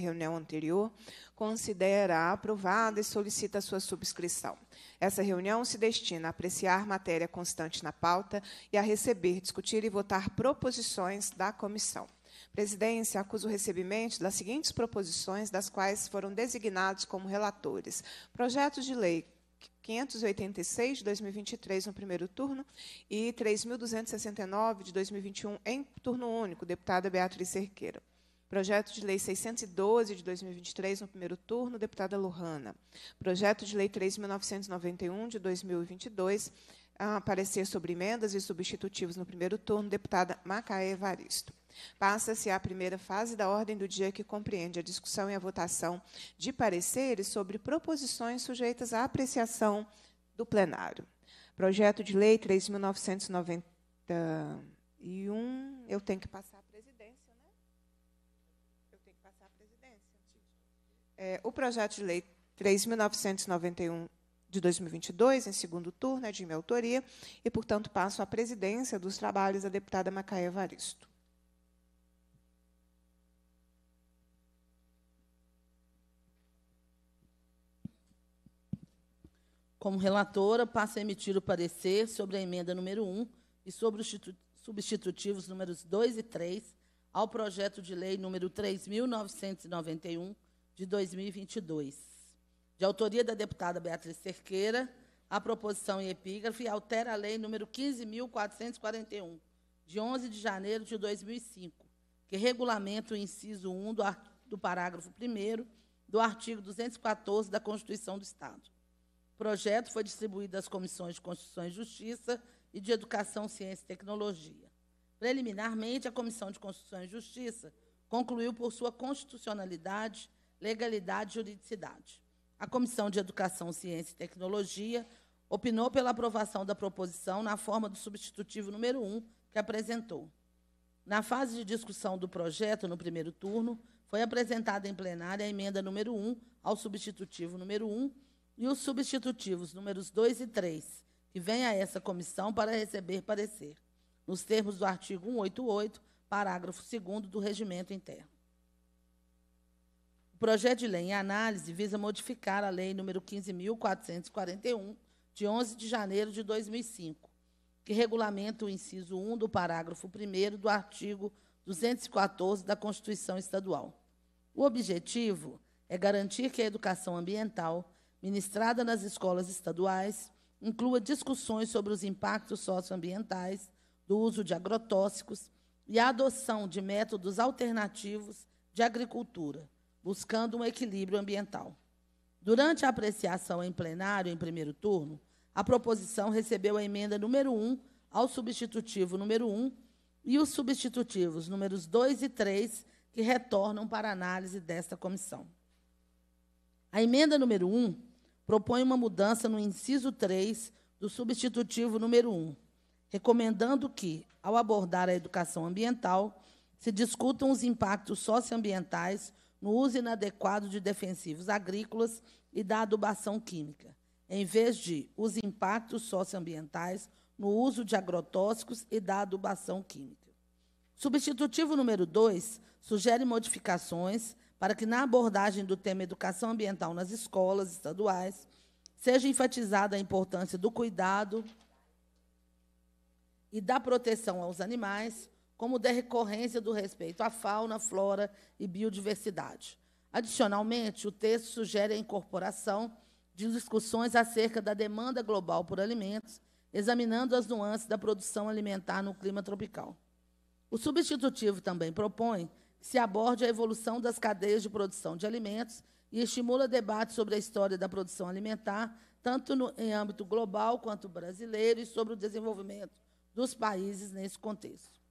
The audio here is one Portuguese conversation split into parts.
reunião anterior, considera aprovada e solicita sua subscrição. Essa reunião se destina a apreciar matéria constante na pauta e a receber, discutir e votar proposições da comissão. Presidência, acuso o recebimento das seguintes proposições, das quais foram designados como relatores: projetos de lei 586 de 2023 no primeiro turno e 3.269 de 2021 em turno único, deputada Beatriz Cerqueira. Projeto de Lei 612 de 2023, no primeiro turno, deputada Lohana. Projeto de Lei 3.991 de 2022, a sobre emendas e substitutivos no primeiro turno, deputada Macaé Evaristo. Passa-se à primeira fase da ordem do dia que compreende a discussão e a votação de pareceres sobre proposições sujeitas à apreciação do plenário. Projeto de Lei 3.991, eu tenho que passar É, o projeto de lei 3.991 de 2022, em segundo turno, é de minha autoria, e, portanto, passo à presidência dos trabalhos da deputada Macaia Varisto. Como relatora, passo a emitir o parecer sobre a emenda número 1 e sobre os substitutivos números 2 e 3 ao projeto de lei número 3.991 de 2022. De autoria da deputada Beatriz Cerqueira, a proposição em epígrafe altera a lei número 15.441, de 11 de janeiro de 2005, que regulamenta o inciso 1 do, do parágrafo 1 do artigo 214 da Constituição do Estado. O projeto foi distribuído às comissões de Constituição e Justiça e de Educação, Ciência e Tecnologia. Preliminarmente, a Comissão de Constituição e Justiça concluiu por sua constitucionalidade legalidade e juridicidade. A Comissão de Educação, Ciência e Tecnologia opinou pela aprovação da proposição na forma do substitutivo número 1 que apresentou. Na fase de discussão do projeto, no primeiro turno, foi apresentada em plenária a emenda número 1 ao substitutivo número 1 e os substitutivos números 2 e 3, que vêm a essa comissão para receber parecer, nos termos do artigo 188, parágrafo 2 do regimento interno. O projeto de lei em análise visa modificar a Lei nº 15.441, de 11 de janeiro de 2005, que regulamenta o inciso 1 do parágrafo 1 do artigo 214 da Constituição Estadual. O objetivo é garantir que a educação ambiental, ministrada nas escolas estaduais, inclua discussões sobre os impactos socioambientais do uso de agrotóxicos e a adoção de métodos alternativos de agricultura, buscando um equilíbrio ambiental. Durante a apreciação em plenário, em primeiro turno, a proposição recebeu a emenda número 1 ao substitutivo número 1 e os substitutivos números 2 e 3, que retornam para análise desta comissão. A emenda número 1 propõe uma mudança no inciso 3 do substitutivo número 1, recomendando que, ao abordar a educação ambiental, se discutam os impactos socioambientais no uso inadequado de defensivos agrícolas e da adubação química, em vez de os impactos socioambientais no uso de agrotóxicos e da adubação química. Substitutivo número 2 sugere modificações para que, na abordagem do tema educação ambiental nas escolas estaduais, seja enfatizada a importância do cuidado e da proteção aos animais, como decorrência do respeito à fauna, flora e biodiversidade. Adicionalmente, o texto sugere a incorporação de discussões acerca da demanda global por alimentos, examinando as nuances da produção alimentar no clima tropical. O substitutivo também propõe que se aborde a evolução das cadeias de produção de alimentos e estimula debates sobre a história da produção alimentar, tanto no, em âmbito global quanto brasileiro, e sobre o desenvolvimento dos países nesse contexto.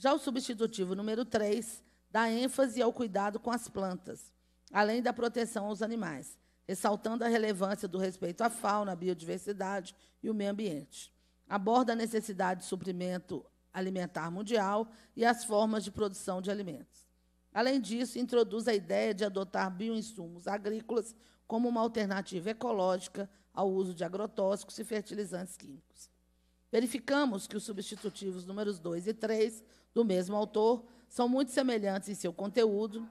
Já o substitutivo número 3 dá ênfase ao cuidado com as plantas, além da proteção aos animais, ressaltando a relevância do respeito à fauna, à biodiversidade e o meio ambiente. Aborda a necessidade de suprimento alimentar mundial e as formas de produção de alimentos. Além disso, introduz a ideia de adotar bioinsumos agrícolas como uma alternativa ecológica ao uso de agrotóxicos e fertilizantes químicos. Verificamos que os substitutivos números 2 e 3 do mesmo autor são muito semelhantes em seu conteúdo,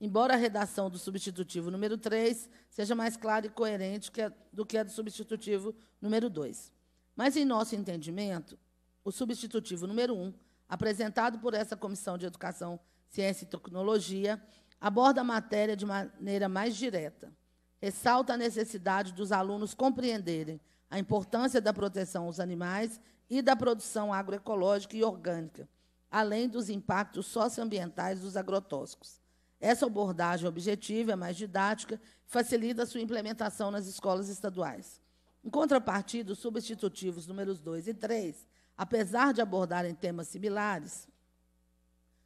embora a redação do substitutivo número 3 seja mais clara e coerente do que a do substitutivo número 2. Mas, em nosso entendimento, o substitutivo número 1, apresentado por essa Comissão de Educação, Ciência e Tecnologia, aborda a matéria de maneira mais direta. Ressalta a necessidade dos alunos compreenderem a importância da proteção aos animais e da produção agroecológica e orgânica, além dos impactos socioambientais dos agrotóxicos. Essa abordagem objetiva é mais didática e facilita a sua implementação nas escolas estaduais. Em contrapartida, os substitutivos números 2 e 3, apesar de abordarem temas similares,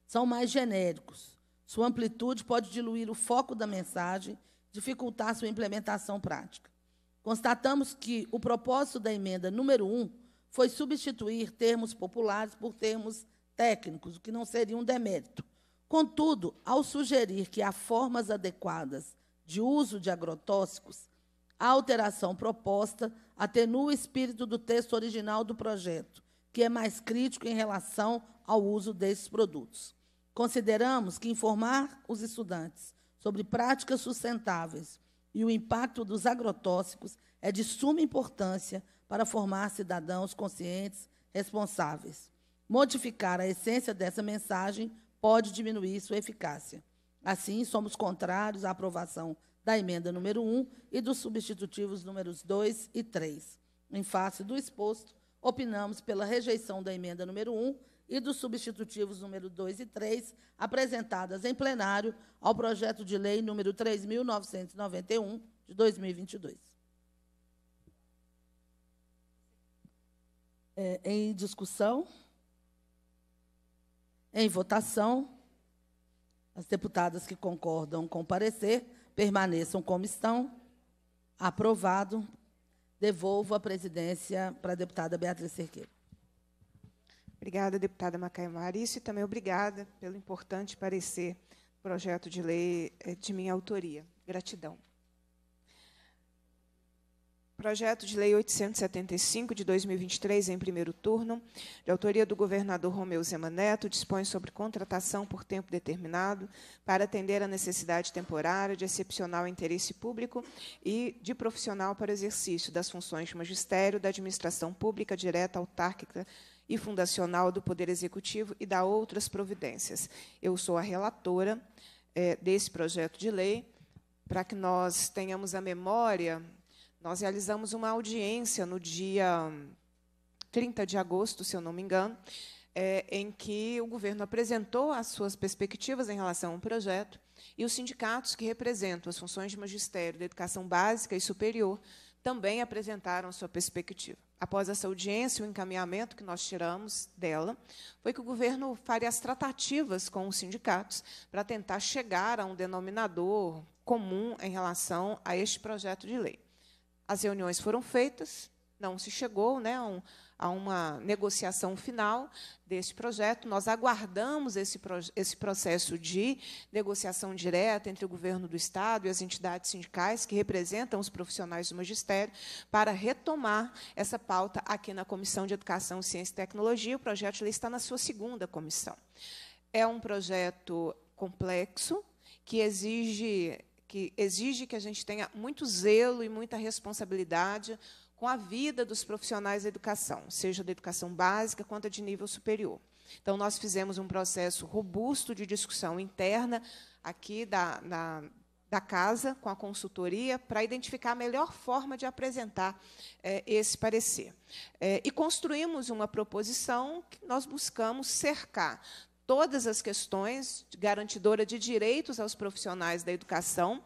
são mais genéricos. Sua amplitude pode diluir o foco da mensagem, dificultar sua implementação prática. Constatamos que o propósito da emenda número 1 foi substituir termos populares por termos técnicos, o que não seria um demérito. Contudo, ao sugerir que há formas adequadas de uso de agrotóxicos, a alteração proposta atenua o espírito do texto original do projeto, que é mais crítico em relação ao uso desses produtos. Consideramos que informar os estudantes sobre práticas sustentáveis e o impacto dos agrotóxicos é de suma importância para formar cidadãos conscientes, responsáveis. Modificar a essência dessa mensagem pode diminuir sua eficácia. Assim, somos contrários à aprovação da emenda número 1 e dos substitutivos números 2 e 3. Em face do exposto, opinamos pela rejeição da emenda número 1 e dos substitutivos número 2 e 3, apresentadas em plenário ao projeto de lei número 3.991, de 2022. É, em discussão? Em votação? As deputadas que concordam com o parecer permaneçam como estão. Aprovado. Devolvo a presidência para a deputada Beatriz Cerqueira. Obrigada, deputada Macaimar. Isso e também obrigada pelo importante parecer, projeto de lei eh, de minha autoria. Gratidão. Projeto de Lei 875 de 2023, em primeiro turno, de autoria do governador Romeu Zema Neto, dispõe sobre contratação por tempo determinado para atender à necessidade temporária de excepcional interesse público e de profissional para exercício das funções de magistério da administração pública direta autárquica e fundacional do Poder Executivo e da outras providências. Eu sou a relatora é, desse projeto de lei. Para que nós tenhamos a memória, nós realizamos uma audiência no dia 30 hum, de agosto, se eu não me engano, é, em que o governo apresentou as suas perspectivas em relação ao projeto e os sindicatos que representam as funções de magistério da educação básica e superior também apresentaram sua perspectiva após essa audiência, o encaminhamento que nós tiramos dela foi que o governo faria as tratativas com os sindicatos para tentar chegar a um denominador comum em relação a este projeto de lei. As reuniões foram feitas, não se chegou né, a um a uma negociação final desse projeto. Nós aguardamos esse, esse processo de negociação direta entre o governo do Estado e as entidades sindicais que representam os profissionais do magistério para retomar essa pauta aqui na Comissão de Educação, Ciência e Tecnologia. O projeto de lei está na sua segunda comissão. É um projeto complexo que exige que exige que a gente tenha muito zelo e muita responsabilidade com a vida dos profissionais da educação, seja da educação básica quanto a de nível superior. Então, nós fizemos um processo robusto de discussão interna aqui da, da, da casa, com a consultoria, para identificar a melhor forma de apresentar eh, esse parecer. Eh, e construímos uma proposição que nós buscamos cercar todas as questões, garantidora de direitos aos profissionais da educação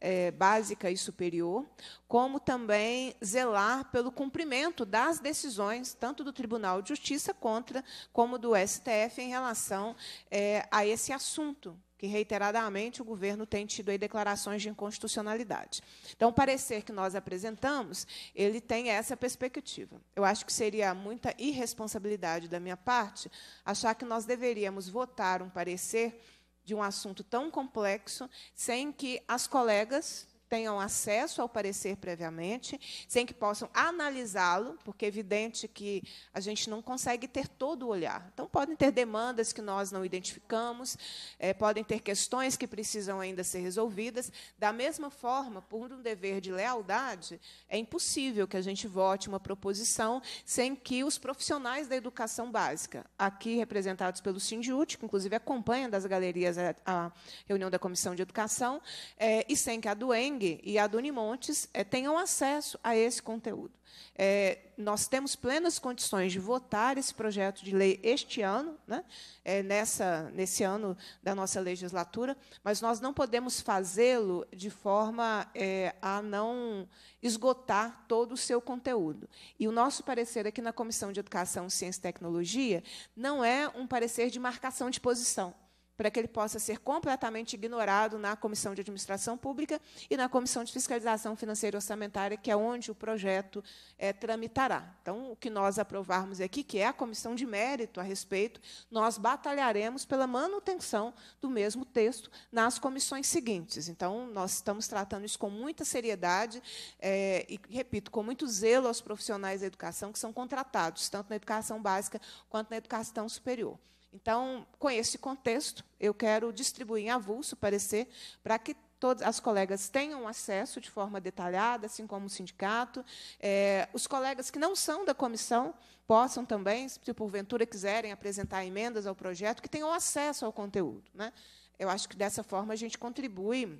é, básica e superior, como também zelar pelo cumprimento das decisões, tanto do Tribunal de Justiça contra, como do STF, em relação é, a esse assunto, que reiteradamente o governo tem tido aí declarações de inconstitucionalidade. Então, o parecer que nós apresentamos, ele tem essa perspectiva. Eu acho que seria muita irresponsabilidade da minha parte achar que nós deveríamos votar um parecer de um assunto tão complexo sem que as colegas tenham acesso ao parecer previamente, sem que possam analisá-lo, porque é evidente que a gente não consegue ter todo o olhar. Então, podem ter demandas que nós não identificamos, é, podem ter questões que precisam ainda ser resolvidas. Da mesma forma, por um dever de lealdade, é impossível que a gente vote uma proposição sem que os profissionais da educação básica, aqui representados pelo Sindiúti, que inclusive acompanha das galerias a, eh, a reunião da Comissão de Educação, é, e sem que a doença e a Donimontes é, eh, tenham acesso a esse conteúdo. É, nós temos plenas condições de votar esse projeto de lei este ano, né, é, nessa, nesse ano da nossa legislatura, mas nós não podemos fazê-lo de forma é, a não esgotar todo o seu conteúdo. E o nosso parecer aqui na Comissão de Educação, Ciência e Tecnologia não é um parecer de marcação de posição para que ele possa ser completamente ignorado na Comissão de Administração Pública e na Comissão de Fiscalização Financeira e Orçamentária, que é onde o projeto é, tramitará. Então, o que nós aprovarmos aqui, que é a comissão de mérito a respeito, nós batalharemos pela manutenção do mesmo texto nas comissões seguintes. Então, nós estamos tratando isso com muita seriedade é, e, repito, com muito zelo aos profissionais da educação que são contratados, tanto na educação básica quanto na educação superior. Então, com esse contexto, eu quero distribuir em avulso o parecer para que todas as colegas tenham acesso de forma detalhada, assim como o sindicato. É, os colegas que não são da comissão possam também, se porventura quiserem apresentar emendas ao projeto, que tenham acesso ao conteúdo. Né? Eu acho que dessa forma a gente contribui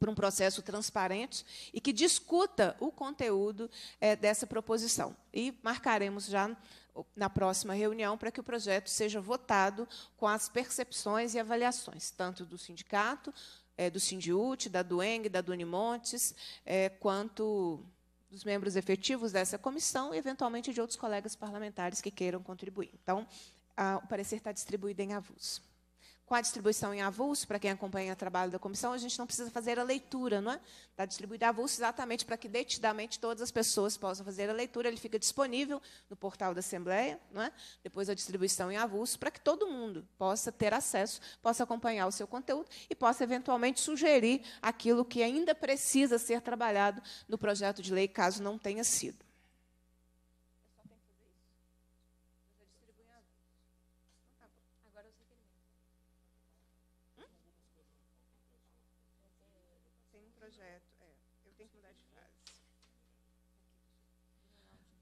para um processo transparente e que discuta o conteúdo é, dessa proposição. E marcaremos já na próxima reunião para que o projeto seja votado com as percepções e avaliações, tanto do sindicato, é, do Sindiut, da Dueng, da Dunimontes, é, quanto dos membros efetivos dessa comissão e, eventualmente, de outros colegas parlamentares que queiram contribuir. Então, a, o parecer está distribuído em avulso. Com a distribuição em avulso, para quem acompanha o trabalho da comissão, a gente não precisa fazer a leitura, não é? Está distribuído em avulso exatamente para que detidamente todas as pessoas possam fazer a leitura. Ele fica disponível no portal da Assembleia, não é? Depois a distribuição em avulso, para que todo mundo possa ter acesso, possa acompanhar o seu conteúdo e possa eventualmente sugerir aquilo que ainda precisa ser trabalhado no projeto de lei, caso não tenha sido.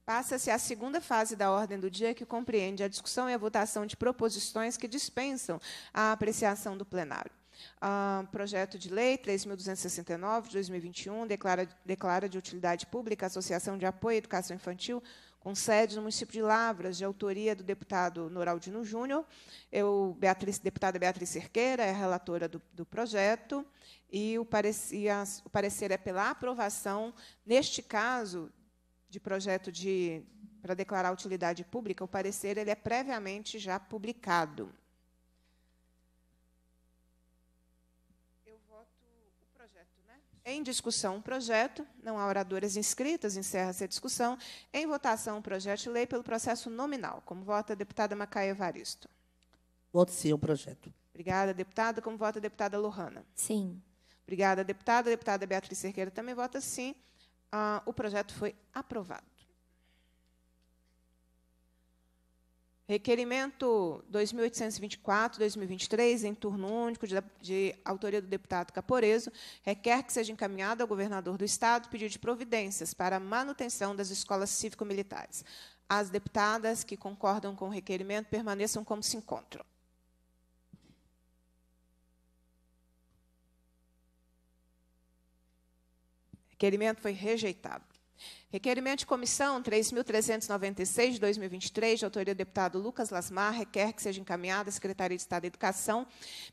Passa-se à segunda fase da ordem do dia, que compreende a discussão e a votação de proposições que dispensam a apreciação do plenário. Uh, projeto de Lei 3.269, de 2021, declara, declara de utilidade pública a Associação de Apoio à Educação Infantil, com sede no município de Lavras, de autoria do deputado Noraldino Júnior. Eu, Beatriz, deputada Beatriz Cerqueira, é relatora do, do projeto, e o, parecia, o parecer é pela aprovação, neste caso, de projeto de para declarar utilidade pública, o parecer ele é previamente já publicado. Eu voto o projeto, né? Em discussão, o projeto. Não há oradoras inscritas, encerra-se a discussão. Em votação, o projeto de lei pelo processo nominal. Como vota a deputada Macaia Evaristo? Voto sim o projeto. Obrigada, deputada. Como vota a deputada Lohana? Sim. Obrigada, deputada. A deputada Beatriz Cerqueira também vota sim ah, o projeto foi aprovado. Requerimento 2824-2023, em turno único, de, de, autoria do deputado Caporeso, requer que seja encaminhado ao governador do Estado pedido de providências para a manutenção das escolas cívico-militares. As deputadas que concordam com o requerimento permaneçam como se encontram. Requerimento foi rejeitado. Requerimento de comissão 3.396 de 2023, de autoria do deputado Lucas Lasmar, requer que seja encaminhada à Secretaria de Estado da Educação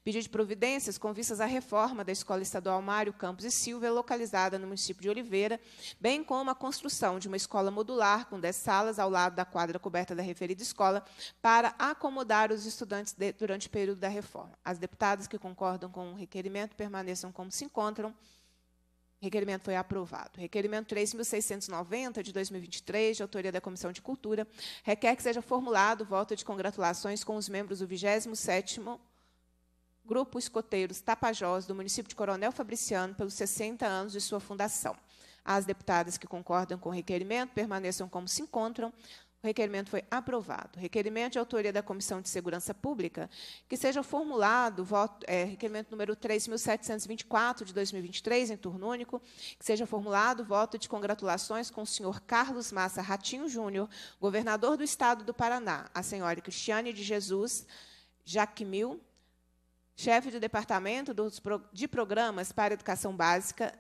pedido de providências com vistas à reforma da Escola Estadual Mário Campos e Silva, localizada no município de Oliveira, bem como a construção de uma escola modular com 10 salas ao lado da quadra coberta da referida escola, para acomodar os estudantes de, durante o período da reforma. As deputadas que concordam com o requerimento permaneçam como se encontram. Requerimento foi aprovado. Requerimento 3.690, de 2023, de autoria da Comissão de Cultura, requer que seja formulado voto de congratulações com os membros do 27º Grupo Escoteiros Tapajós, do município de Coronel Fabriciano, pelos 60 anos de sua fundação. As deputadas que concordam com o requerimento permaneçam como se encontram. O requerimento foi aprovado. Requerimento de autoria da Comissão de Segurança Pública, que seja formulado voto, é, requerimento número 3.724 de 2023, em turno único, que seja formulado voto de congratulações com o senhor Carlos Massa Ratinho Júnior, governador do Estado do Paraná, a senhora Cristiane de Jesus Jaquimil, chefe do Departamento de Programas para Educação Básica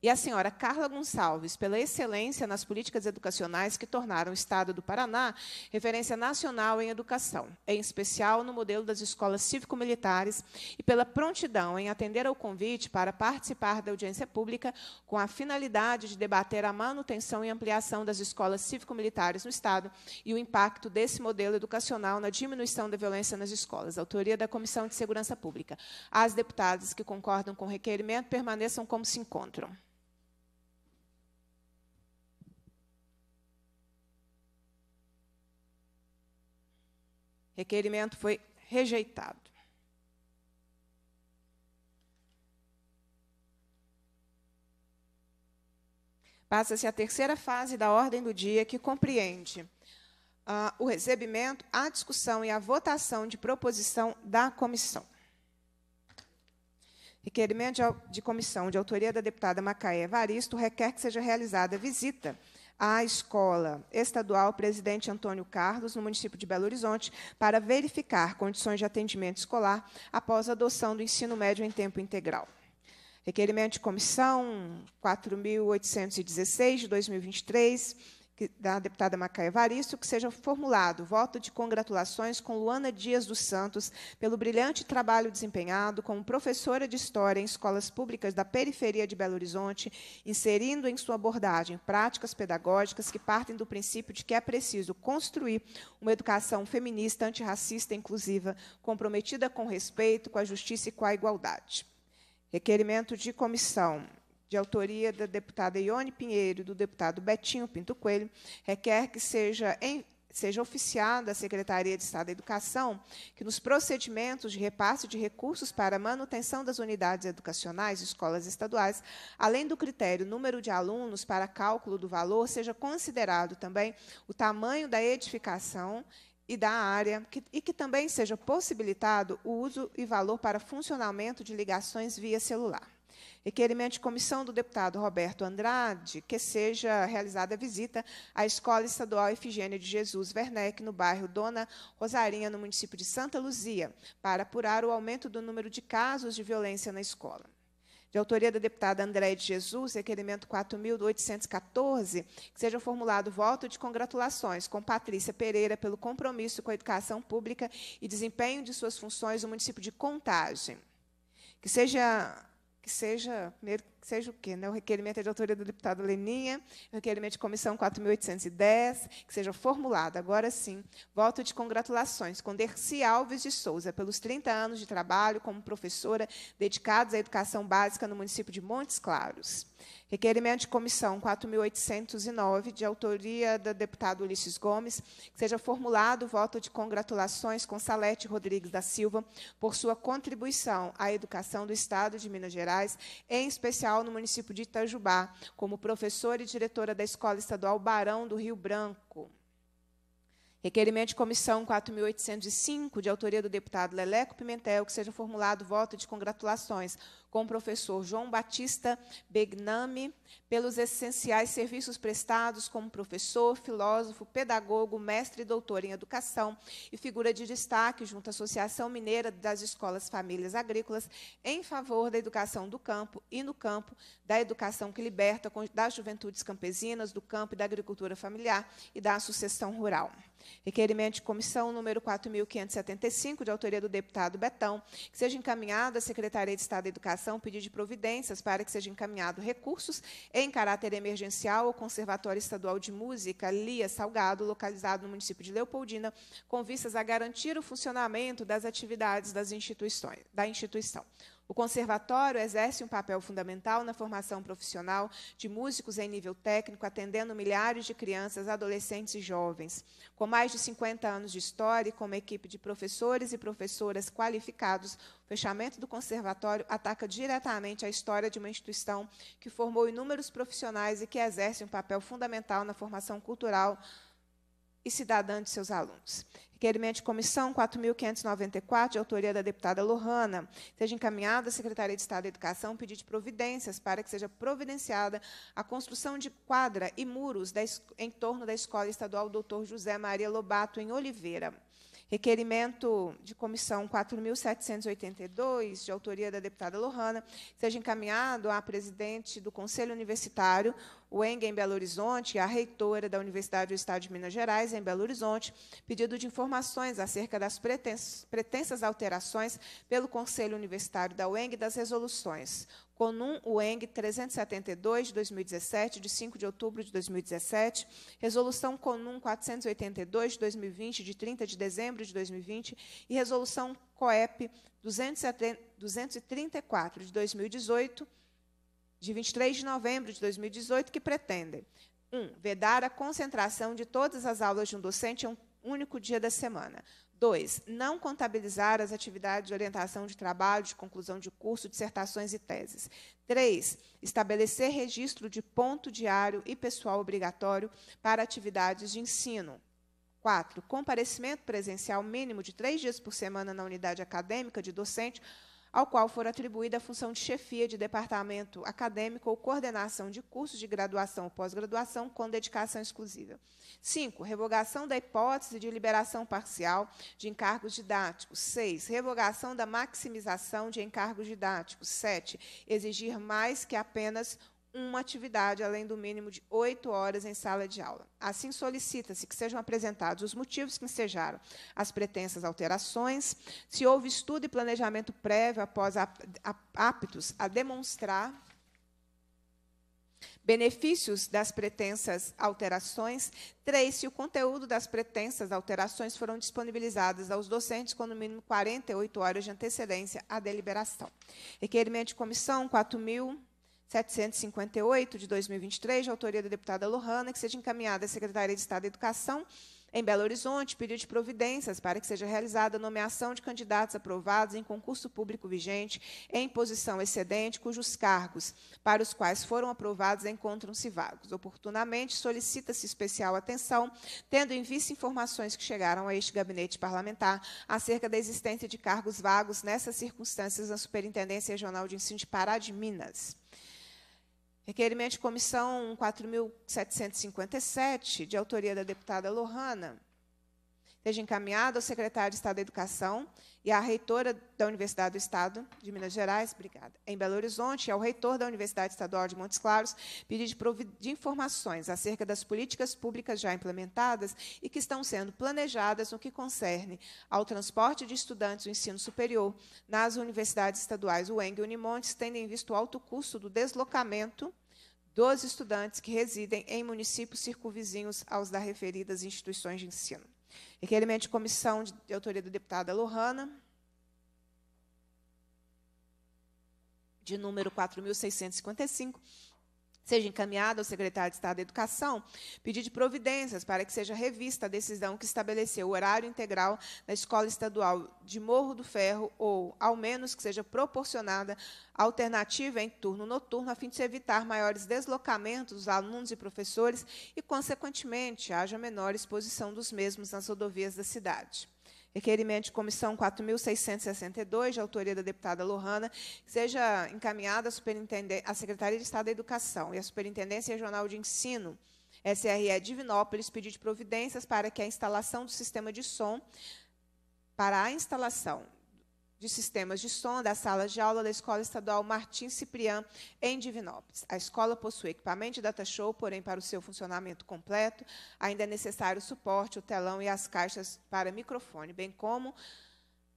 e a senhora Carla Gonçalves, pela excelência nas políticas educacionais que tornaram o Estado do Paraná referência nacional em educação, em especial no modelo das escolas cívico-militares, e pela prontidão em atender ao convite para participar da audiência pública com a finalidade de debater a manutenção e ampliação das escolas cívico-militares no Estado e o impacto desse modelo educacional na diminuição da violência nas escolas. Autoria da Comissão de Segurança Pública. As deputadas que concordam com o requerimento permaneçam como se encontram. Requerimento foi rejeitado. Passa-se a terceira fase da ordem do dia, que compreende uh, o recebimento, a discussão e a votação de proposição da comissão. Requerimento de, de comissão de autoria da deputada Macaé Evaristo requer que seja realizada visita à Escola Estadual Presidente Antônio Carlos, no município de Belo Horizonte, para verificar condições de atendimento escolar após a adoção do ensino médio em tempo integral. Requerimento de comissão 4.816 de 2023 da deputada Macaia varisto que seja formulado voto de congratulações com Luana Dias dos Santos pelo brilhante trabalho desempenhado como professora de História em escolas públicas da periferia de Belo Horizonte, inserindo em sua abordagem práticas pedagógicas que partem do princípio de que é preciso construir uma educação feminista, antirracista e inclusiva, comprometida com respeito, com a justiça e com a igualdade. Requerimento de comissão de autoria da deputada Ione Pinheiro e do deputado Betinho Pinto Coelho, requer que seja em, seja oficiada a Secretaria de Estado da Educação que, nos procedimentos de repasse de recursos para a manutenção das unidades educacionais e escolas estaduais, além do critério número de alunos para cálculo do valor, seja considerado também o tamanho da edificação e da área, que, e que também seja possibilitado o uso e valor para funcionamento de ligações via celular. Requerimento de comissão do deputado Roberto Andrade, que seja realizada a visita à Escola Estadual Efigênia de Jesus Werneck, no bairro Dona Rosarinha, no município de Santa Luzia, para apurar o aumento do número de casos de violência na escola de autoria da deputada Andréia de Jesus, requerimento 4.814, que seja formulado voto de congratulações com Patrícia Pereira pelo compromisso com a educação pública e desempenho de suas funções no município de Contagem. Que seja que seja seja o quê? Né? O requerimento é de autoria do deputado Leninha, o requerimento de comissão 4.810, que seja formulado. Agora sim, voto de congratulações com Dercy Alves de Souza pelos 30 anos de trabalho como professora dedicados à educação básica no município de Montes Claros. Requerimento de comissão 4.809, de autoria da deputada Ulisses Gomes, que seja formulado o voto de congratulações com Salete Rodrigues da Silva por sua contribuição à educação do Estado de Minas Gerais, em especial federal no município de Itajubá, como professora e diretora da Escola Estadual Barão do Rio Branco. Requerimento de comissão 4.805, de autoria do deputado Leleco Pimentel, que seja formulado voto de congratulações com o professor João Batista Begnami, pelos essenciais serviços prestados como professor, filósofo, pedagogo, mestre e doutor em educação e figura de destaque junto à Associação Mineira das Escolas Famílias Agrícolas em favor da educação do campo e no campo, da educação que liberta das juventudes campesinas, do campo e da agricultura familiar e da sucessão rural. Requerimento de comissão número 4575 de autoria do deputado Betão, que seja encaminhado à Secretaria de Estado da Educação Educação de providências para que seja encaminhado recursos em caráter emergencial ao Conservatório Estadual de Música Lia Salgado, localizado no município de Leopoldina, com vistas a garantir o funcionamento das atividades das instituições, da instituição. O conservatório exerce um papel fundamental na formação profissional de músicos em nível técnico, atendendo milhares de crianças, adolescentes e jovens. Com mais de 50 anos de história e com uma equipe de professores e professoras qualificados, o fechamento do conservatório ataca diretamente a história de uma instituição que formou inúmeros profissionais e que exerce um papel fundamental na formação cultural e cidadã de seus alunos. Requerimento de comissão 4.594, de autoria da deputada Lohana. Seja encaminhada à Secretaria de Estado da Educação pedido de providências para que seja providenciada a construção de quadra e muros da, em torno da Escola Estadual Dr. José Maria Lobato, em Oliveira. Requerimento de comissão 4.782, de autoria da deputada Lohana, seja encaminhado à presidente do Conselho Universitário Eng em Belo Horizonte, a reitora da Universidade do Estado de Minas Gerais em Belo Horizonte, pedido de informações acerca das pretensas, pretensas alterações pelo Conselho Universitário da UENG das resoluções. CONUM UENG 372 de 2017, de 5 de outubro de 2017, Resolução CONUM 482 de 2020, de 30 de dezembro de 2020, e Resolução COEP 234 de 2018, de 23 de novembro de 2018 que pretendem: 1. Um, vedar a concentração de todas as aulas de um docente em um único dia da semana. 2. Não contabilizar as atividades de orientação de trabalho, de conclusão de curso, dissertações e teses. 3. Estabelecer registro de ponto diário e pessoal obrigatório para atividades de ensino. 4. Comparecimento presencial mínimo de três dias por semana na unidade acadêmica de docente ao qual for atribuída a função de chefia de departamento acadêmico ou coordenação de cursos de graduação ou pós-graduação com dedicação exclusiva. 5. Revogação da hipótese de liberação parcial de encargos didáticos. 6. Revogação da maximização de encargos didáticos. 7. Exigir mais que apenas uma atividade além do mínimo de oito horas em sala de aula. Assim, solicita-se que sejam apresentados os motivos que ensejaram as pretensas alterações, se houve estudo e planejamento prévio após aptos a demonstrar benefícios das pretensas alterações. Três, se o conteúdo das pretensas alterações foram disponibilizadas aos docentes com no mínimo 48 horas de antecedência à deliberação. Requerimento de comissão 4.000. 758 de 2023, de autoria da deputada Lohana, que seja encaminhada à Secretaria de Estado da Educação em Belo Horizonte, pedido de providências para que seja realizada a nomeação de candidatos aprovados em concurso público vigente em posição excedente, cujos cargos para os quais foram aprovados encontram-se vagos. Oportunamente, solicita-se especial atenção, tendo em vista informações que chegaram a este gabinete parlamentar acerca da existência de cargos vagos nessas circunstâncias na Superintendência Regional de Ensino de Pará de Minas. Requerimento de comissão 4.757, de autoria da deputada Lohana. Seja encaminhado ao secretário de Estado da Educação e à reitora da Universidade do Estado de Minas Gerais, obrigada, em Belo Horizonte, e é ao reitor da Universidade Estadual de Montes Claros, pedir de informações acerca das políticas públicas já implementadas e que estão sendo planejadas no que concerne ao transporte de estudantes do ensino superior nas universidades estaduais UENG e Unimontes, tendo em vista o alto custo do deslocamento dos estudantes que residem em municípios circunvizinhos aos da referidas instituições de ensino. Requerimento de comissão de autoria da deputada Lohana, de número 4.655, seja encaminhado ao secretário de Estado da Educação pedido de providências para que seja revista a decisão que estabeleceu o horário integral na escola estadual de Morro do Ferro ou, ao menos, que seja proporcionada alternativa em turno noturno a fim de se evitar maiores deslocamentos dos alunos e professores e, consequentemente, haja menor exposição dos mesmos nas rodovias da cidade. Requerimento de comissão 4.662, de autoria da deputada Lohana, que seja encaminhada à, à Secretaria de Estado da Educação e à Superintendência Regional de Ensino, SRE Divinópolis, pedir de providências para que a instalação do sistema de som para a instalação de sistemas de som da sala de aula da Escola Estadual Martim Ciprian, em Divinópolis. A escola possui equipamento de data show, porém, para o seu funcionamento completo, ainda é necessário o suporte, o telão e as caixas para microfone, bem como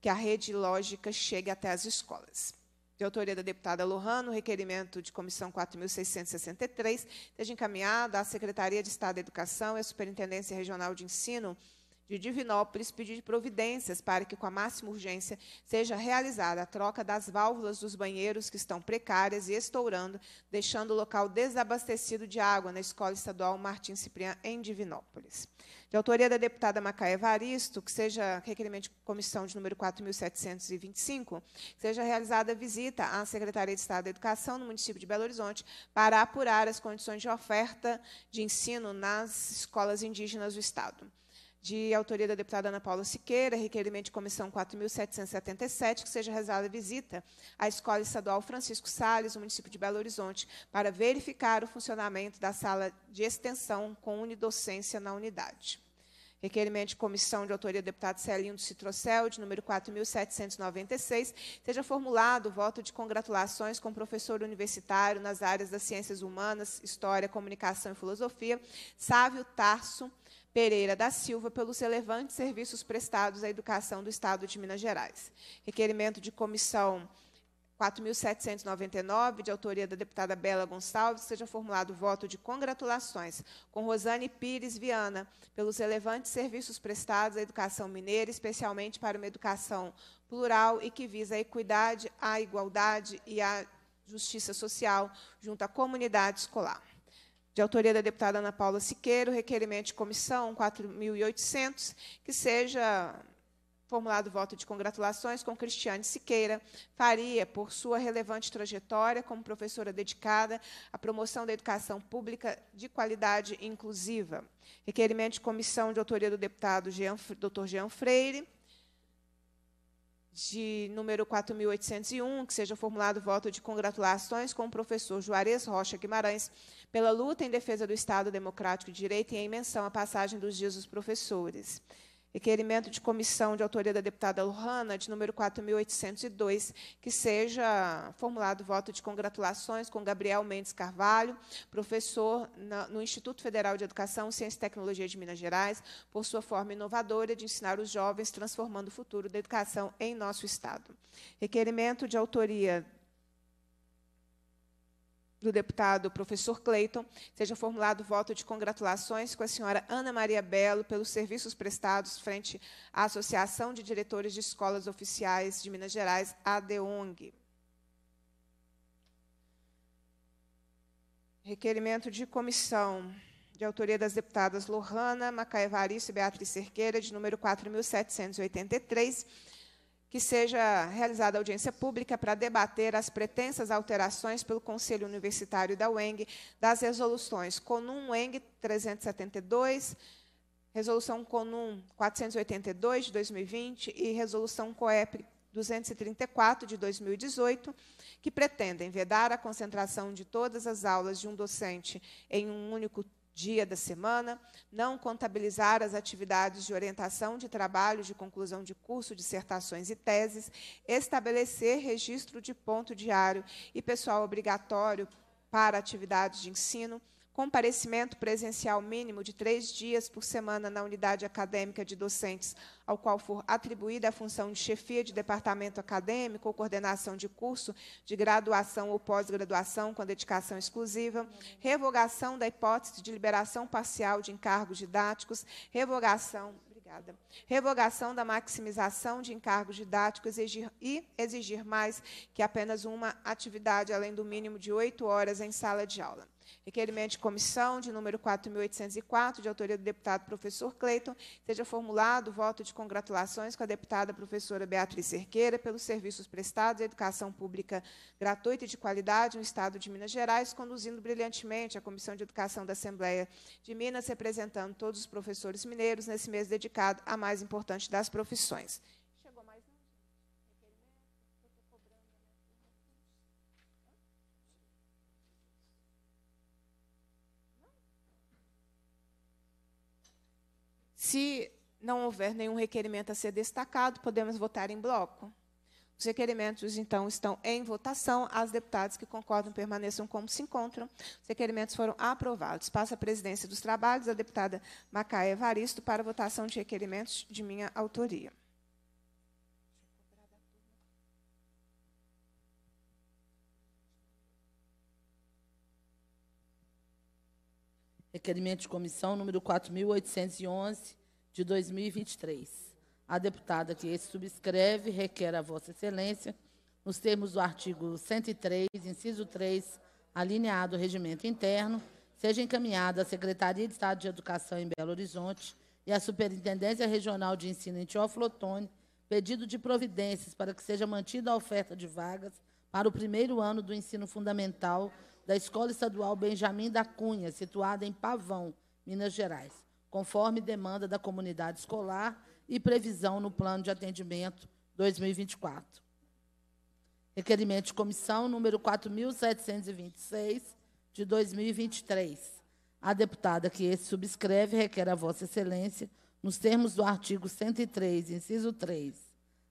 que a rede lógica chegue até as escolas. De autoria da deputada Lohano, o requerimento de comissão 4.663 seja encaminhado à Secretaria de Estado da Educação e à Superintendência Regional de Ensino, de Divinópolis pedir providências para que, com a máxima urgência, seja realizada a troca das válvulas dos banheiros que estão precárias e estourando, deixando o local desabastecido de água na Escola Estadual Martim Ciprian, em Divinópolis. De autoria da deputada Macaé Varisto, que seja requerimento de comissão de número 4.725, seja realizada visita à Secretaria de Estado da Educação no município de Belo Horizonte para apurar as condições de oferta de ensino nas escolas indígenas do Estado de autoria da deputada Ana Paula Siqueira, requerimento de comissão 4.777, que seja rezada visita à Escola Estadual Francisco Sales, no município de Belo Horizonte, para verificar o funcionamento da sala de extensão com unidocência na unidade. Requerimento de comissão de autoria do deputado Celinho do Citrocel, de número 4.796, seja formulado o voto de congratulações com o professor universitário nas áreas das ciências humanas, história, comunicação e filosofia, Sávio Tarso, Pereira da Silva pelos relevantes serviços prestados à educação do Estado de Minas Gerais. Requerimento de comissão 4.799, de autoria da deputada Bela Gonçalves, seja formulado voto de congratulações com Rosane Pires Viana pelos relevantes serviços prestados à educação mineira, especialmente para uma educação plural e que visa a equidade, a igualdade e a justiça social junto à comunidade escolar de autoria da deputada Ana Paula Siqueiro, requerimento de comissão 4.800, que seja formulado voto de congratulações com Cristiane Siqueira Faria por sua relevante trajetória como professora dedicada à promoção da educação pública de qualidade inclusiva. Requerimento de comissão de autoria do deputado Jean, Dr. Jean Freire, de número 4.801, que seja formulado voto de congratulações com o professor Juarez Rocha Guimarães pela luta em defesa do Estado Democrático de Direito e em menção à passagem dos dias dos professores requerimento de comissão de autoria da deputada Lohana, de número 4.802, que seja formulado voto de congratulações com Gabriel Mendes Carvalho, professor na, no Instituto Federal de Educação, Ciência e Tecnologia de Minas Gerais, por sua forma inovadora de ensinar os jovens, transformando o futuro da educação em nosso Estado. Requerimento de autoria do deputado professor Cleiton, seja formulado voto de congratulações com a senhora Ana Maria Belo pelos serviços prestados frente à Associação de Diretores de Escolas Oficiais de Minas Gerais, ADEONG. Requerimento de comissão de autoria das deputadas Lohana, Macaevarice e Beatriz Cerqueira, de número 4783, que seja realizada audiência pública para debater as pretensas alterações pelo Conselho Universitário da UENG das resoluções CONUM UENG 372, Resolução CONUM 482 de 2020 e Resolução COEP 234 de 2018, que pretendem vedar a concentração de todas as aulas de um docente em um único dia da semana, não contabilizar as atividades de orientação de trabalho, de conclusão de curso, dissertações e teses, estabelecer registro de ponto diário e pessoal obrigatório para atividades de ensino, comparecimento presencial mínimo de três dias por semana na unidade acadêmica de docentes, ao qual for atribuída a função de chefia de departamento acadêmico ou coordenação de curso de graduação ou pós-graduação com dedicação exclusiva, revogação da hipótese de liberação parcial de encargos didáticos, revogação Revogação da maximização de encargos didáticos exigir, e exigir mais que apenas uma atividade além do mínimo de oito horas em sala de aula. Requerimento de comissão de número 4.804, de autoria do deputado professor Cleiton, seja formulado o voto de congratulações com a deputada professora Beatriz Cerqueira pelos serviços prestados à educação pública gratuita e de qualidade no Estado de Minas Gerais, conduzindo brilhantemente a Comissão de Educação da Assembleia de Minas, representando todos os professores mineiros nesse mês dedicado à mais importante das profissões. Se não houver nenhum requerimento a ser destacado, podemos votar em bloco. Os requerimentos, então, estão em votação. As deputadas que concordam permaneçam como se encontram. Os requerimentos foram aprovados. Passa a presidência dos trabalhos a deputada Macaé Evaristo para votação de requerimentos de minha autoria. Requerimento de comissão número 4.811, de 2023. A deputada que subscreve requer a Vossa Excelência, nos termos do artigo 103, inciso 3, alineado ao regimento interno, seja encaminhada à Secretaria de Estado de Educação em Belo Horizonte e à Superintendência Regional de Ensino em Teoflotone, pedido de providências para que seja mantida a oferta de vagas para o primeiro ano do ensino fundamental da Escola Estadual Benjamin da Cunha, situada em Pavão, Minas Gerais conforme demanda da comunidade escolar e previsão no plano de atendimento 2024. Requerimento de comissão número 4726 de 2023. A deputada que esse subscreve requer a Vossa Excelência, nos termos do artigo 103, inciso 3,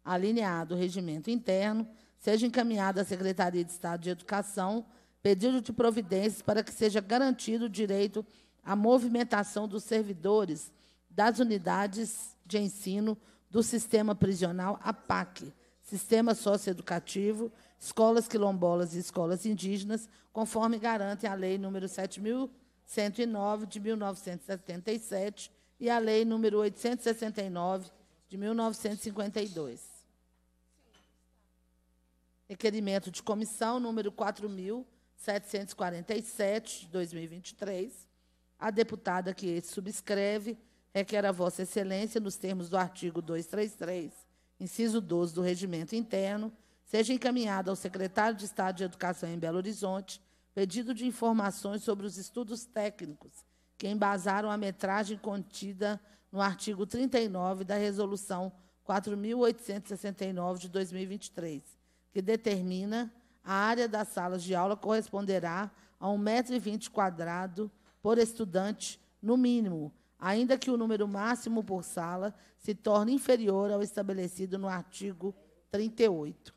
alineado o regimento interno, seja encaminhada à Secretaria de Estado de Educação pedido de providências para que seja garantido o direito a movimentação dos servidores das unidades de ensino do sistema prisional APAC, Sistema Socioeducativo, Escolas Quilombolas e Escolas Indígenas, conforme garante a Lei nº 7.109, de 1977, e a Lei nº 869, de 1952. Requerimento de comissão número 4.747, de 2023, a deputada que este subscreve requer é a Vossa Excelência, nos termos do artigo 233, inciso 12 do Regimento Interno, seja encaminhada ao secretário de Estado de Educação em Belo Horizonte pedido de informações sobre os estudos técnicos que embasaram a metragem contida no artigo 39 da Resolução 4.869 de 2023, que determina a área das salas de aula corresponderá a 1,20m quadrado por estudante, no mínimo, ainda que o número máximo por sala se torne inferior ao estabelecido no artigo 38.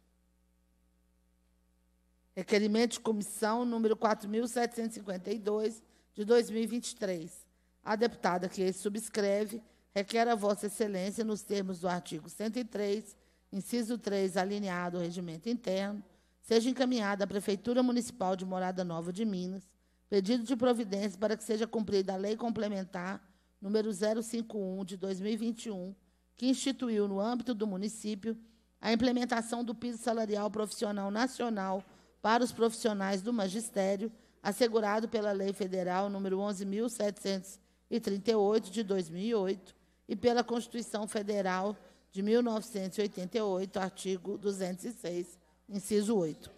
Requerimento de comissão número 4752 de 2023. A deputada que subscreve requer a Vossa Excelência, nos termos do artigo 103, inciso 3, alinhado ao regimento interno, seja encaminhada à Prefeitura Municipal de Morada Nova de Minas, Pedido de providência para que seja cumprida a Lei Complementar número 051 de 2021, que instituiu no âmbito do município a implementação do piso salarial profissional nacional para os profissionais do magistério, assegurado pela Lei Federal número 11738 de 2008 e pela Constituição Federal de 1988, artigo 206, inciso 8.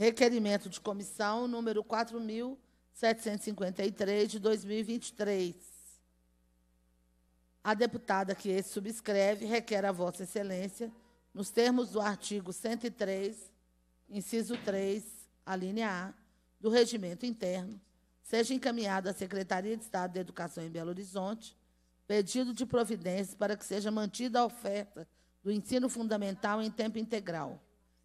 Requerimento de comissão número 4753 de 2023. A deputada que esse subscreve requer a Vossa Excelência, nos termos do artigo 103, inciso 3, a linha A, do regimento interno, seja encaminhado à Secretaria de Estado de Educação em Belo Horizonte pedido de providências para que seja mantida a oferta do ensino fundamental em tempo integral,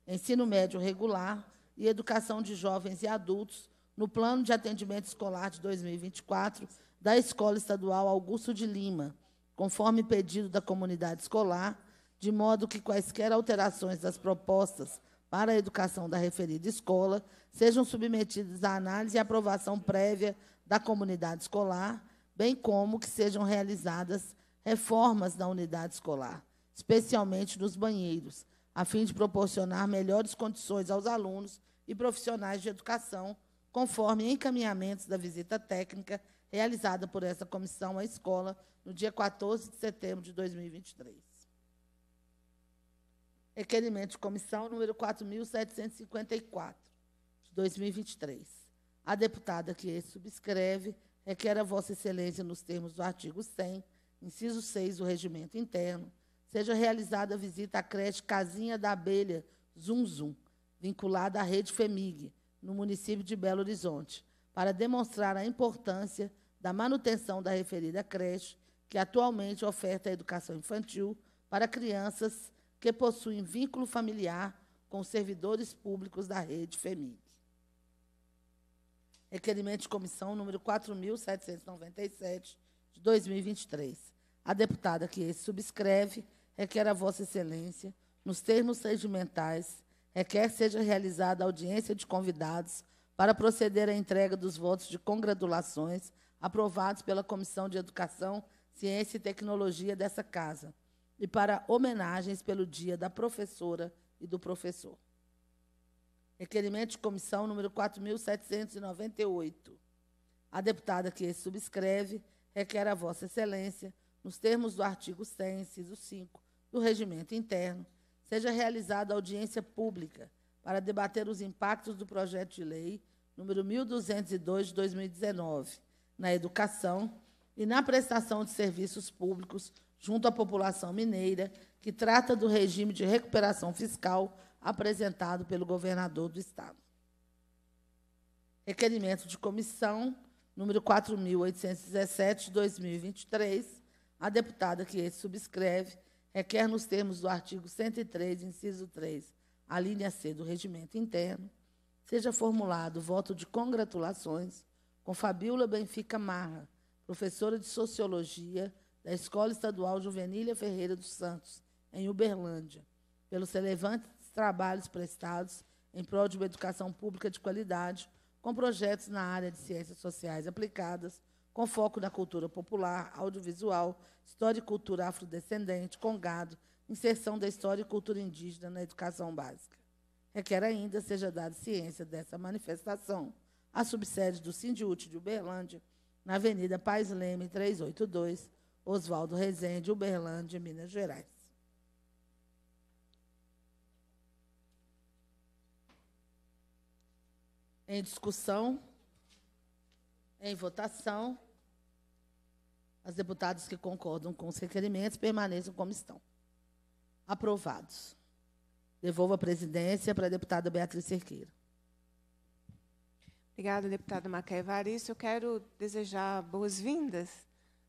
ensino médio regular e Educação de Jovens e Adultos no Plano de Atendimento Escolar de 2024 da Escola Estadual Augusto de Lima, conforme pedido da comunidade escolar, de modo que quaisquer alterações das propostas para a educação da referida escola sejam submetidas à análise e aprovação prévia da comunidade escolar, bem como que sejam realizadas reformas na unidade escolar, especialmente nos banheiros, a fim de proporcionar melhores condições aos alunos e profissionais de educação, conforme encaminhamentos da visita técnica realizada por essa comissão à escola no dia 14 de setembro de 2023. Requerimento de comissão número 4.754, de 2023. A deputada que subscreve requer a Vossa Excelência, nos termos do artigo 100, inciso 6 do Regimento Interno, seja realizada a visita à creche Casinha da Abelha Zum Zum, vinculada à rede FEMIG, no município de Belo Horizonte, para demonstrar a importância da manutenção da referida creche, que atualmente oferta a educação infantil para crianças que possuem vínculo familiar com servidores públicos da rede FEMIG. Requerimento de comissão número 4797 de 2023. A deputada que subscreve requer a Vossa Excelência, nos termos regimentais, requer seja realizada audiência de convidados para proceder à entrega dos votos de congratulações aprovados pela Comissão de Educação, Ciência e Tecnologia dessa Casa e para homenagens pelo Dia da Professora e do Professor. Requerimento de comissão número 4798. A deputada que subscreve requer a Vossa Excelência, nos termos do artigo 100, inciso 5 do regimento interno, seja realizada audiência pública para debater os impactos do projeto de lei número 1202 de 2019 na educação e na prestação de serviços públicos junto à população mineira, que trata do regime de recuperação fiscal apresentado pelo governador do estado. Requerimento de comissão número 4817 de 2023, a deputada que este subscreve requer nos termos do artigo 103, inciso 3, a linha C do regimento interno, seja formulado voto de congratulações com Fabíola Benfica Marra, professora de Sociologia da Escola Estadual Juvenília Ferreira dos Santos, em Uberlândia, pelos relevantes trabalhos prestados em prol de uma educação pública de qualidade, com projetos na área de ciências sociais aplicadas, com foco na cultura popular, audiovisual, história e cultura afrodescendente, congado, inserção da história e cultura indígena na educação básica. Requer ainda seja dada ciência dessa manifestação à subsede do Sindiúte de Uberlândia, na Avenida Paz Leme 382, Oswaldo Rezende, Uberlândia, Minas Gerais. Em discussão, é em votação, as deputadas que concordam com os requerimentos permaneçam como estão. Aprovados. Devolvo a presidência para a deputada Beatriz Cerqueira. Obrigada, deputada Maquia Evaristo. Eu quero desejar boas-vindas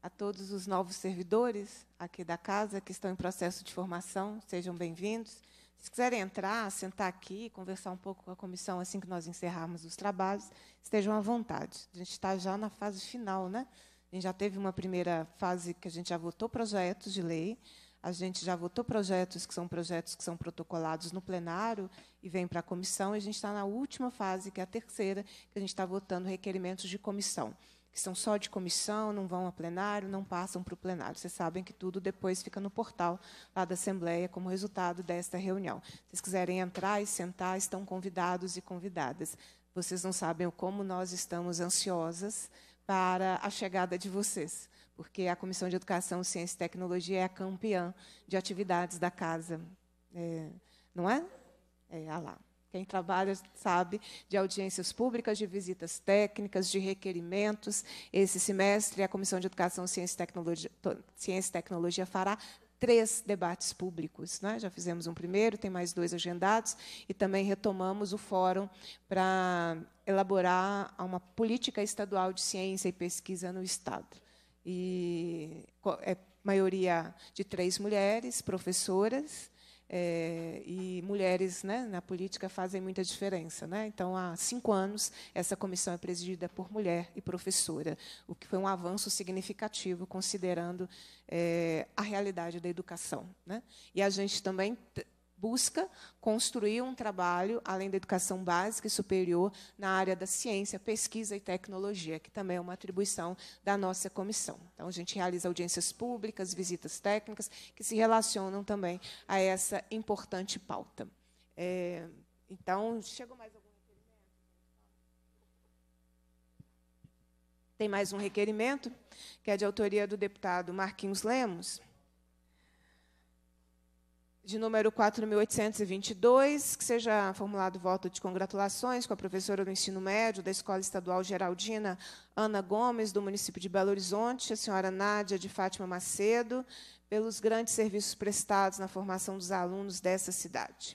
a todos os novos servidores aqui da casa que estão em processo de formação. Sejam bem-vindos. Se quiserem entrar, sentar aqui, conversar um pouco com a comissão assim que nós encerrarmos os trabalhos, estejam à vontade. A gente está já na fase final, né? A gente já teve uma primeira fase que a gente já votou projetos de lei, a gente já votou projetos que são projetos que são protocolados no plenário e vêm para a comissão, e a gente está na última fase, que é a terceira, que a gente está votando requerimentos de comissão que são só de comissão, não vão a plenário, não passam para o plenário. Vocês sabem que tudo depois fica no portal lá da Assembleia como resultado desta reunião. Se vocês quiserem entrar e sentar, estão convidados e convidadas. Vocês não sabem como nós estamos ansiosas para a chegada de vocês, porque a Comissão de Educação, Ciência e Tecnologia é a campeã de atividades da casa. É, não é? É, ah lá. Quem trabalha sabe de audiências públicas, de visitas técnicas, de requerimentos. Esse semestre, a Comissão de Educação, Ciência e Tecnologia, Ciência e Tecnologia fará três debates públicos. Né? Já fizemos um primeiro, tem mais dois agendados, e também retomamos o fórum para elaborar uma política estadual de ciência e pesquisa no Estado. E é maioria de três mulheres, professoras, é, e mulheres né, na política fazem muita diferença. Né? Então, há cinco anos, essa comissão é presidida por mulher e professora, o que foi um avanço significativo, considerando é, a realidade da educação. Né? E a gente também busca construir um trabalho, além da educação básica e superior, na área da ciência, pesquisa e tecnologia, que também é uma atribuição da nossa comissão. Então, a gente realiza audiências públicas, visitas técnicas, que se relacionam também a essa importante pauta. É, então, chegou mais algum requerimento? Tem mais um requerimento, que é de autoria do deputado Marquinhos Lemos de número 4.822, que seja formulado voto de congratulações com a professora do ensino médio da Escola Estadual Geraldina Ana Gomes, do município de Belo Horizonte, a senhora Nádia de Fátima Macedo, pelos grandes serviços prestados na formação dos alunos dessa cidade.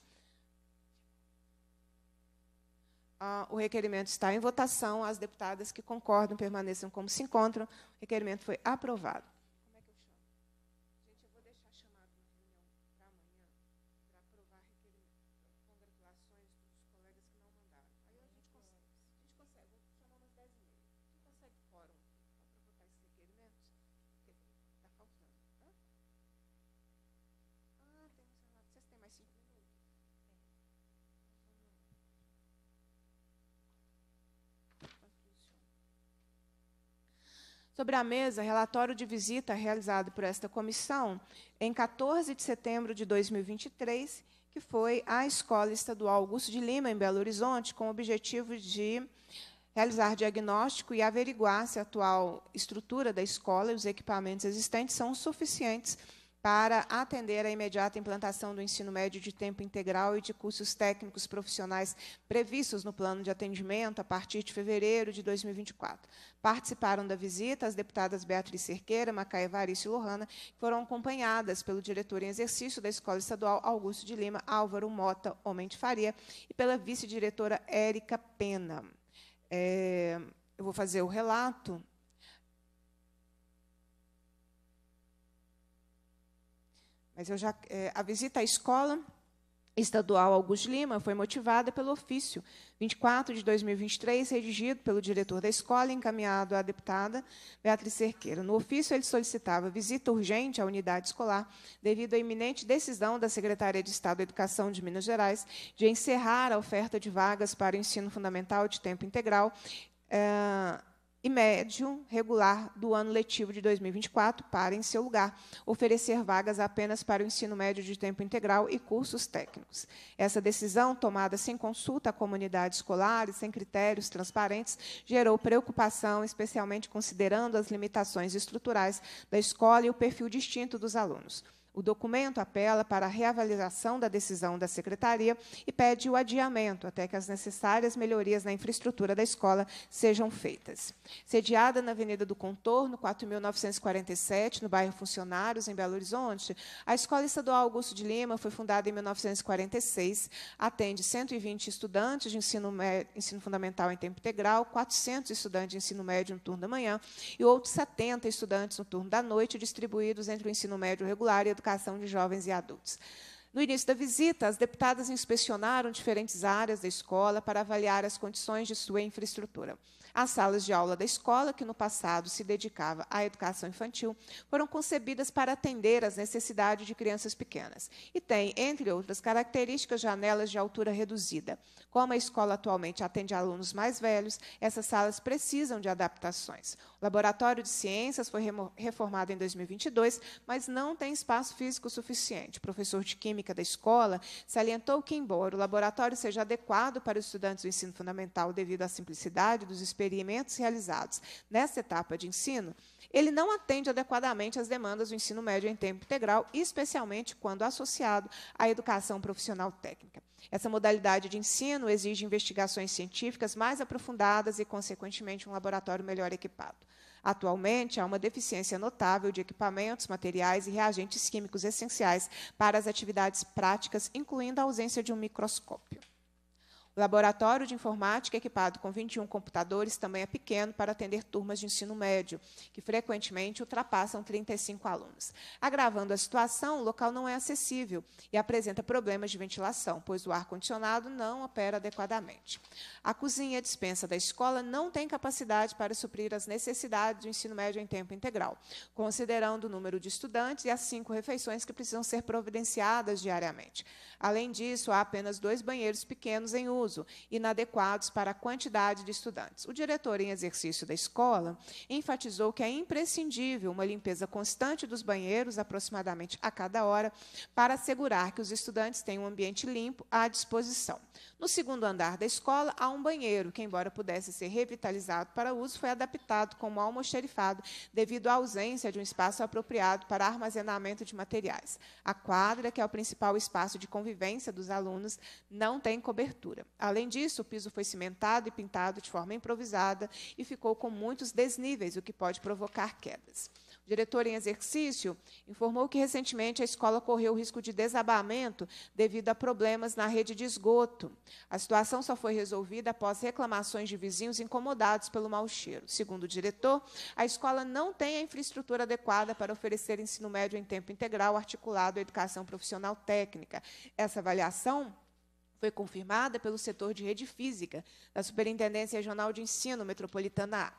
Ah, o requerimento está em votação. As deputadas que concordam permaneçam como se encontram. O requerimento foi aprovado. Sobre a mesa, relatório de visita realizado por esta comissão em 14 de setembro de 2023, que foi à Escola Estadual Augusto de Lima, em Belo Horizonte, com o objetivo de realizar diagnóstico e averiguar se a atual estrutura da escola e os equipamentos existentes são suficientes para para atender à imediata implantação do ensino médio de tempo integral e de cursos técnicos profissionais previstos no plano de atendimento a partir de fevereiro de 2024. Participaram da visita as deputadas Beatriz Cerqueira, Macaia Varice e Lohana, que foram acompanhadas pelo diretor em exercício da Escola Estadual Augusto de Lima, Álvaro Mota Homem de Faria, e pela vice-diretora Érica Pena. É, eu vou fazer o relato Mas eu já é, a visita à escola estadual Augusto Lima foi motivada pelo ofício 24 de 2023, redigido pelo diretor da escola e encaminhado à deputada Beatriz Cerqueira. No ofício, ele solicitava visita urgente à unidade escolar devido à iminente decisão da Secretaria de Estado da Educação de Minas Gerais de encerrar a oferta de vagas para o ensino fundamental de tempo integral. É, e médio regular do ano letivo de 2024 para, em seu lugar, oferecer vagas apenas para o ensino médio de tempo integral e cursos técnicos. Essa decisão, tomada sem consulta à comunidade escolar e sem critérios transparentes, gerou preocupação, especialmente considerando as limitações estruturais da escola e o perfil distinto dos alunos. O documento apela para a reavaliação da decisão da secretaria e pede o adiamento até que as necessárias melhorias na infraestrutura da escola sejam feitas. Sediada na Avenida do Contorno, 4.947, no bairro Funcionários, em Belo Horizonte, a Escola Estadual Augusto de Lima foi fundada em 1946, atende 120 estudantes de ensino, ensino fundamental em tempo integral, 400 estudantes de ensino médio no turno da manhã e outros 70 estudantes no turno da noite, distribuídos entre o ensino médio regular e educação educação de jovens e adultos. No início da visita, as deputadas inspecionaram diferentes áreas da escola para avaliar as condições de sua infraestrutura. As salas de aula da escola, que no passado se dedicava à educação infantil, foram concebidas para atender às necessidades de crianças pequenas e têm, entre outras características, janelas de altura reduzida. Como a escola atualmente atende alunos mais velhos, essas salas precisam de adaptações. O laboratório de ciências foi reformado em 2022, mas não tem espaço físico suficiente. O professor de química da escola salientou que, embora o laboratório seja adequado para os estudantes do ensino fundamental devido à simplicidade dos experimentos, experimentos realizados nessa etapa de ensino, ele não atende adequadamente às demandas do ensino médio em tempo integral, especialmente quando associado à educação profissional técnica. Essa modalidade de ensino exige investigações científicas mais aprofundadas e, consequentemente, um laboratório melhor equipado. Atualmente, há uma deficiência notável de equipamentos, materiais e reagentes químicos essenciais para as atividades práticas, incluindo a ausência de um microscópio. O laboratório de informática, equipado com 21 computadores, também é pequeno para atender turmas de ensino médio, que frequentemente ultrapassam 35 alunos. Agravando a situação, o local não é acessível e apresenta problemas de ventilação, pois o ar-condicionado não opera adequadamente. A cozinha dispensa da escola não tem capacidade para suprir as necessidades do ensino médio em tempo integral, considerando o número de estudantes e as cinco refeições que precisam ser providenciadas diariamente. Além disso, há apenas dois banheiros pequenos em uso uso inadequados para a quantidade de estudantes. O diretor em exercício da escola enfatizou que é imprescindível uma limpeza constante dos banheiros, aproximadamente a cada hora, para assegurar que os estudantes tenham um ambiente limpo à disposição. No segundo andar da escola, há um banheiro, que, embora pudesse ser revitalizado para uso, foi adaptado como almoxerifado devido à ausência de um espaço apropriado para armazenamento de materiais. A quadra, que é o principal espaço de convivência dos alunos, não tem cobertura. Além disso, o piso foi cimentado e pintado de forma improvisada e ficou com muitos desníveis, o que pode provocar quedas diretor em exercício, informou que recentemente a escola correu o risco de desabamento devido a problemas na rede de esgoto. A situação só foi resolvida após reclamações de vizinhos incomodados pelo mau cheiro. Segundo o diretor, a escola não tem a infraestrutura adequada para oferecer ensino médio em tempo integral articulado à educação profissional técnica. Essa avaliação foi confirmada pelo setor de rede física da Superintendência Regional de Ensino Metropolitana A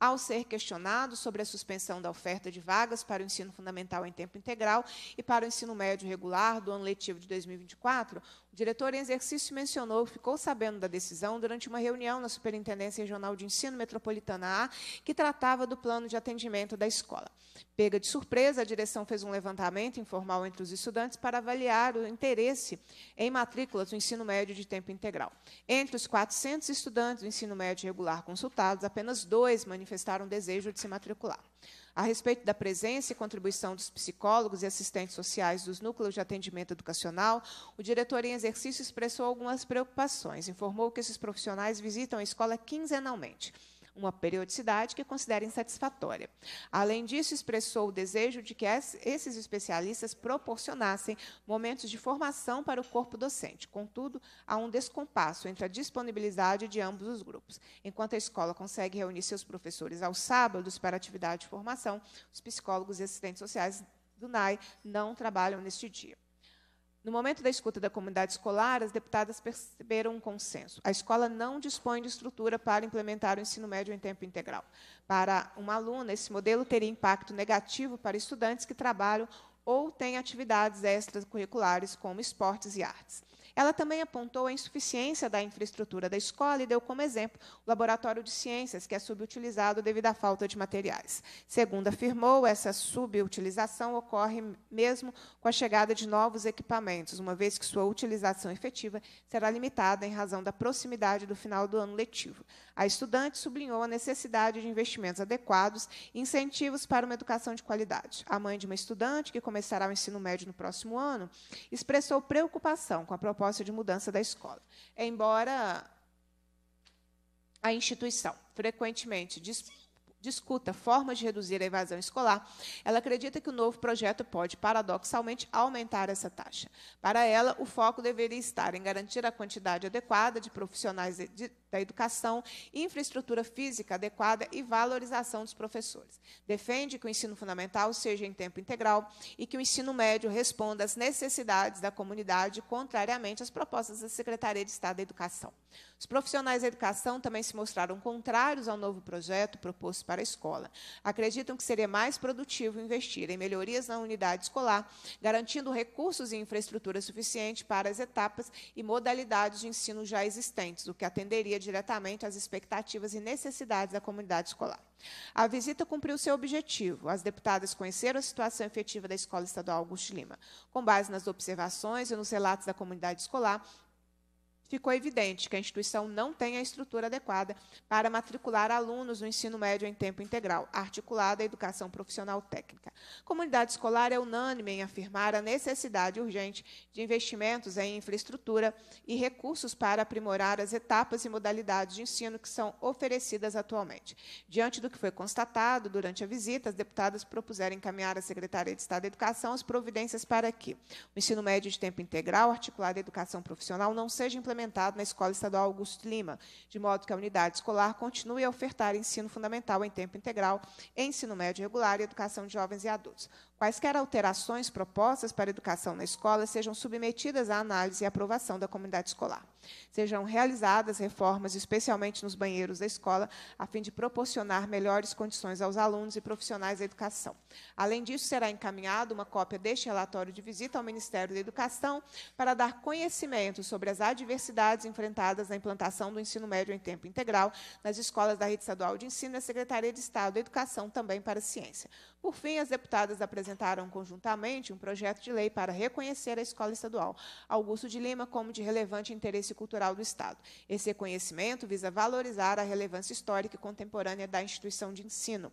ao ser questionado sobre a suspensão da oferta de vagas para o ensino fundamental em tempo integral e para o ensino médio regular do ano letivo de 2024, o diretor em exercício mencionou que ficou sabendo da decisão durante uma reunião na Superintendência Regional de Ensino Metropolitana A, que tratava do plano de atendimento da escola. Pega de surpresa, a direção fez um levantamento informal entre os estudantes para avaliar o interesse em matrículas do ensino médio de tempo integral. Entre os 400 estudantes do ensino médio regular consultados, apenas dois manifestaram desejo de se matricular. A respeito da presença e contribuição dos psicólogos e assistentes sociais dos núcleos de atendimento educacional, o diretor em exercício expressou algumas preocupações. Informou que esses profissionais visitam a escola quinzenalmente uma periodicidade que considera insatisfatória. Além disso, expressou o desejo de que esses especialistas proporcionassem momentos de formação para o corpo docente. Contudo, há um descompasso entre a disponibilidade de ambos os grupos. Enquanto a escola consegue reunir seus professores aos sábados para atividade de formação, os psicólogos e assistentes sociais do NAI não trabalham neste dia. No momento da escuta da comunidade escolar, as deputadas perceberam um consenso. A escola não dispõe de estrutura para implementar o ensino médio em tempo integral. Para uma aluna, esse modelo teria impacto negativo para estudantes que trabalham ou têm atividades extracurriculares, como esportes e artes. Ela também apontou a insuficiência da infraestrutura da escola e deu como exemplo o laboratório de ciências, que é subutilizado devido à falta de materiais. Segundo afirmou, essa subutilização ocorre mesmo com a chegada de novos equipamentos, uma vez que sua utilização efetiva será limitada em razão da proximidade do final do ano letivo. A estudante sublinhou a necessidade de investimentos adequados e incentivos para uma educação de qualidade. A mãe de uma estudante, que começará o ensino médio no próximo ano, expressou preocupação com a proposta proposta de mudança da escola. Embora a instituição frequentemente discuta formas de reduzir a evasão escolar, ela acredita que o novo projeto pode, paradoxalmente, aumentar essa taxa. Para ela, o foco deveria estar em garantir a quantidade adequada de profissionais de da educação, infraestrutura física adequada e valorização dos professores. Defende que o ensino fundamental seja em tempo integral e que o ensino médio responda às necessidades da comunidade, contrariamente às propostas da Secretaria de Estado da Educação. Os profissionais da educação também se mostraram contrários ao novo projeto proposto para a escola. Acreditam que seria mais produtivo investir em melhorias na unidade escolar, garantindo recursos e infraestrutura suficiente para as etapas e modalidades de ensino já existentes, o que atenderia diretamente às expectativas e necessidades da comunidade escolar. A visita cumpriu seu objetivo. As deputadas conheceram a situação efetiva da Escola Estadual Augusto Lima. Com base nas observações e nos relatos da comunidade escolar, ficou evidente que a instituição não tem a estrutura adequada para matricular alunos no ensino médio em tempo integral, articulada à educação profissional técnica. comunidade escolar é unânime em afirmar a necessidade urgente de investimentos em infraestrutura e recursos para aprimorar as etapas e modalidades de ensino que são oferecidas atualmente. Diante do que foi constatado durante a visita, as deputadas propuseram encaminhar à Secretaria de Estado da Educação as providências para que o ensino médio de tempo integral, articulado à educação profissional, não seja implementado na Escola Estadual Augusto Lima, de modo que a unidade escolar continue a ofertar ensino fundamental em tempo integral, ensino médio regular e educação de jovens e adultos. Quaisquer alterações propostas para a educação na escola sejam submetidas à análise e aprovação da comunidade escolar. Sejam realizadas reformas, especialmente nos banheiros da escola, a fim de proporcionar melhores condições aos alunos e profissionais da educação. Além disso, será encaminhada uma cópia deste relatório de visita ao Ministério da Educação para dar conhecimento sobre as adversidades enfrentadas na implantação do ensino médio em tempo integral nas escolas da rede estadual de ensino e a Secretaria de Estado da Educação também para a Ciência. Por fim, as deputadas apresentaram apresentaram conjuntamente um projeto de lei para reconhecer a Escola Estadual Augusto de Lima como de relevante interesse cultural do Estado. Esse reconhecimento visa valorizar a relevância histórica e contemporânea da instituição de ensino.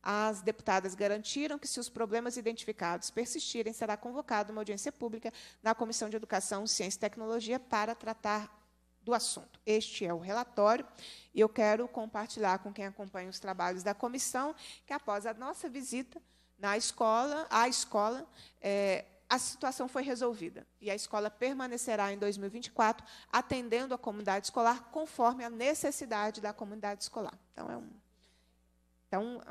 As deputadas garantiram que, se os problemas identificados persistirem, será convocada uma audiência pública na Comissão de Educação, Ciência e Tecnologia para tratar do assunto. Este é o relatório e eu quero compartilhar com quem acompanha os trabalhos da comissão que, após a nossa visita, na escola, a escola, é, a situação foi resolvida. E a escola permanecerá em 2024 atendendo a comunidade escolar conforme a necessidade da comunidade escolar. Então, é um, então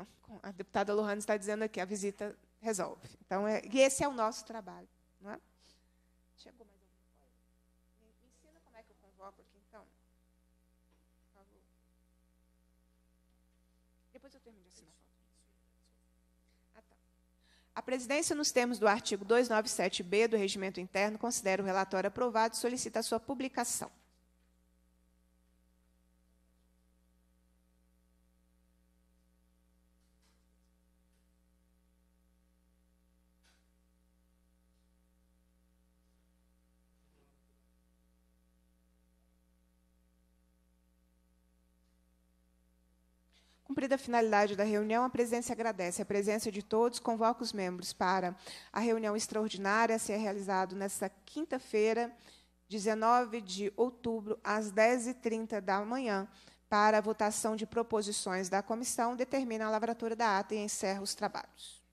a deputada Lohane está dizendo aqui, a visita resolve. Então, é, e esse é o nosso trabalho. Não é? Chegou mais. A presidência, nos termos do artigo 297b do Regimento Interno, considera o relatório aprovado e solicita a sua publicação. Cumprida a finalidade da reunião, a presença agradece a presença de todos, convoca os membros para a reunião extraordinária a ser realizada nesta quinta-feira, 19 de outubro, às 10h30 da manhã, para a votação de proposições da comissão, determina a lavratura da ata e encerra os trabalhos.